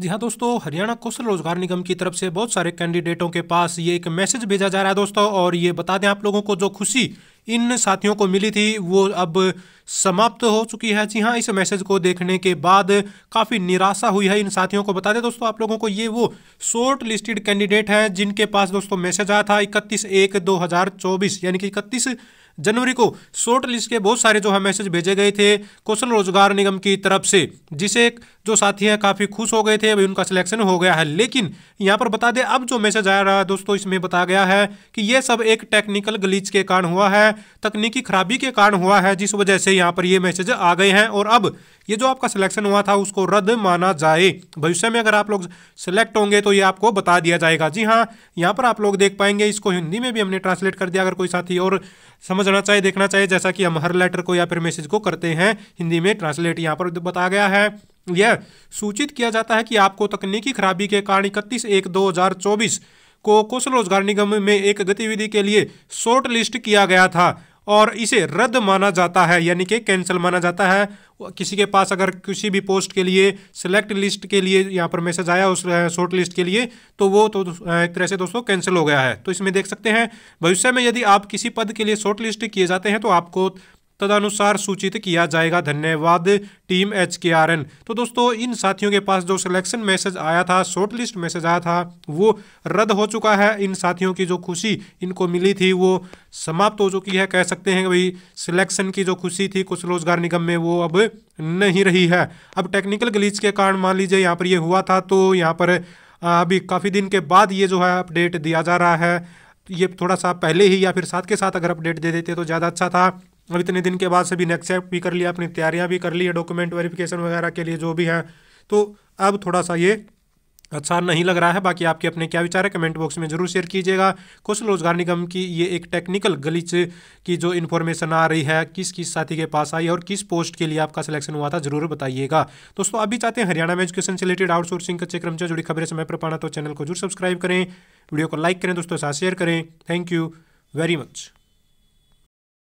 जी हाँ दोस्तों हरियाणा कौशल रोजगार निगम की तरफ से बहुत सारे कैंडिडेटों के पास ये एक मैसेज भेजा जा रहा है दोस्तों और ये बता दें आप लोगों को जो खुशी इन साथियों को मिली थी वो अब समाप्त हो चुकी है जी हाँ इस मैसेज को देखने के बाद काफ़ी निराशा हुई है इन साथियों को बता दें दोस्तों आप लोगों को ये वो शॉर्ट लिस्टेड कैंडिडेट हैं जिनके पास दोस्तों मैसेज आया था इकतीस एक दो यानी कि इकतीस जनवरी को शॉर्ट लिस्ट के बहुत सारे जो है मैसेज भेजे गए थे कौशल रोजगार निगम की तरफ से जिसे जो साथी हैं काफ़ी खुश हो गए थे अभी उनका सिलेक्शन हो गया है लेकिन यहाँ पर बता दें अब जो मैसेज आ रहा है दोस्तों इसमें बताया गया है कि यह सब एक टेक्निकल गलीच के कारण हुआ है तकनीकी खराबी के कारण हुआ है जिस वजह से यहाँ पर ये मैसेज आ गए हैं और अब ये जो आपका सिलेक्शन हुआ था उसको रद्द माना जाए भविष्य में अगर आप लोग सिलेक्ट होंगे तो ये आपको बता दिया जाएगा जी हाँ यहाँ पर आप लोग देख पाएंगे इसको हिंदी में भी हमने ट्रांसलेट कर दिया अगर कोई साथी और समझ समझना चाहिए देखना चाहिए जैसा कि हम हर लेटर को या फिर मैसेज को करते हैं हिंदी में ट्रांसलेट यहाँ पर बताया गया है यह सूचित किया जाता है कि आपको तकनीकी खराबी के कारण इकतीस एक दो हजार चौबीस को कौशल रोजगार निगम में एक गतिविधि के लिए शॉर्ट लिस्ट किया गया था और इसे रद्द माना जाता है यानी कि कैंसिल माना जाता है किसी के पास अगर किसी भी पोस्ट के लिए सिलेक्ट लिस्ट के लिए यहाँ पर मैसेज आया उस शॉर्ट लिस्ट के लिए तो वो तो एक तरह से दोस्तों कैंसिल हो गया है तो इसमें देख सकते हैं भविष्य में यदि आप किसी पद के लिए शॉर्ट लिस्ट किए जाते हैं तो आपको तदनुसार सूचित किया जाएगा धन्यवाद team H K R N तो दोस्तों इन साथियों के पास जो सिलेक्शन मैसेज आया था शॉर्ट लिस्ट मैसेज आया था वो रद्द हो चुका है इन साथियों की जो खुशी इनको मिली थी वो समाप्त हो चुकी है कह सकते हैं भाई सिलेक्शन की जो खुशी थी कुछ रोजगार निगम में वो अब नहीं रही है अब टेक्निकल गलीच के कारण मान लीजिए यहाँ पर ये हुआ था तो यहाँ पर अभी काफ़ी दिन के बाद ये जो है अपडेट दिया जा रहा है ये थोड़ा सा पहले ही या फिर साथ के साथ अगर अपडेट दे देते तो ज़्यादा अच्छा था अब इतने दिन के बाद सभी नेक्स्ट भी कर लिया अपनी तैयारियाँ भी कर ली है डॉक्यूमेंट वेरिफिकेशन वगैरह के लिए जो भी है तो अब थोड़ा सा ये अच्छा नहीं लग रहा है बाकी आपके अपने क्या विचार है कमेंट बॉक्स में जरूर शेयर कीजिएगा कौशल रोजगार निगम की ये एक टेक्निकल गलीच की जो इन्फॉर्मेशन आ रही है किस किस साथी के पास आई और किस पोस्ट के लिए आपका सिलेक्शन हुआ था जरूर बताइएगा दोस्तों अभी चाहते हैं हरियाणा में एजुकेशन से रिलेटेड आउटसोर्सिंग कच्चे क्रम से जुड़ी खबरें समय पर पाना तो चैनल को जरूर सब्सक्राइब करें वीडियो को लाइक करें दोस्तों साथ शेयर करें थैंक यू वेरी मच